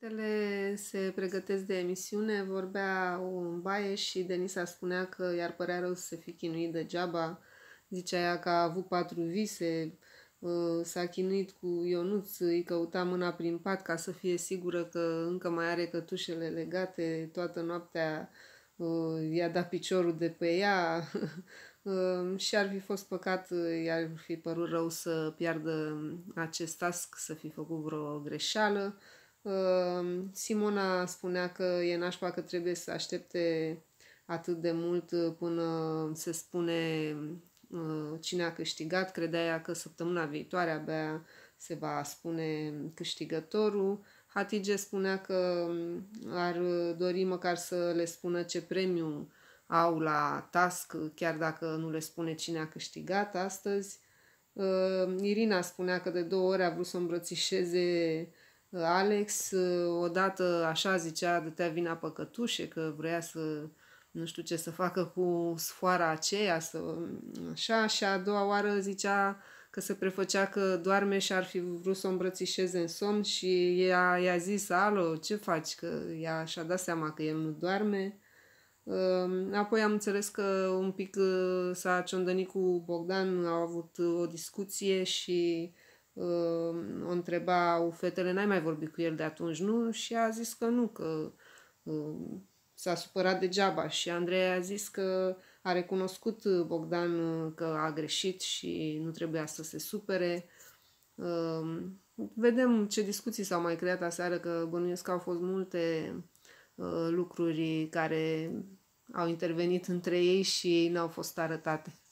Fetele se pregătesc de emisiune, vorbea un baie și Denisa spunea că i-ar părea rău să se fi chinuit degeaba. Zicea ea că a avut patru vise, ă, s-a chinuit cu Ionuț, îi căuta mâna prin pat ca să fie sigură că încă mai are cătușele legate, toată noaptea ă, i-a dat piciorul de pe ea ă, și ar fi fost păcat, i-ar fi părut rău să piardă acest task, să fi făcut vreo greșeală. Ehm, Simona spunea că e nașpa că trebuie să aștepte atât de mult eh, până se spune eh, cine a câștigat. Credea ea că săptămâna viitoare abia se va spune câștigătorul. Hatige spunea că mm, ar eh, dori măcar să le spună ce premiu au la task, chiar dacă nu le spune cine a câștigat astăzi. Ehm, Irina spunea că de două ori a vrut să îmbrățișeze Alex uh, odată așa zicea, dătea vina păcătușe, că vrea să nu știu ce să facă cu sfoara aceea, să, așa, și a doua oară zicea că se prefăcea că doarme și ar fi vrut să o îmbrățișeze în somn și ea i-a zis, alo, ce faci, că ea și-a dat seama că el nu doarme. Um, apoi am înțeles că un pic uh, s-a ciondănit cu Bogdan, au avut uh, o discuție și uh, o întrebau fetele, n-ai mai vorbit cu el de atunci, nu? Și a zis că nu, că s-a supărat degeaba și Andrei a zis că a recunoscut uh, Bogdan uh, că a greșit și nu trebuia să se supere. Vedem ce discuții s-au mai creat aseară, că bănuiesc că au fost multe uh, lucruri care au intervenit între ei și n-au fost arătate.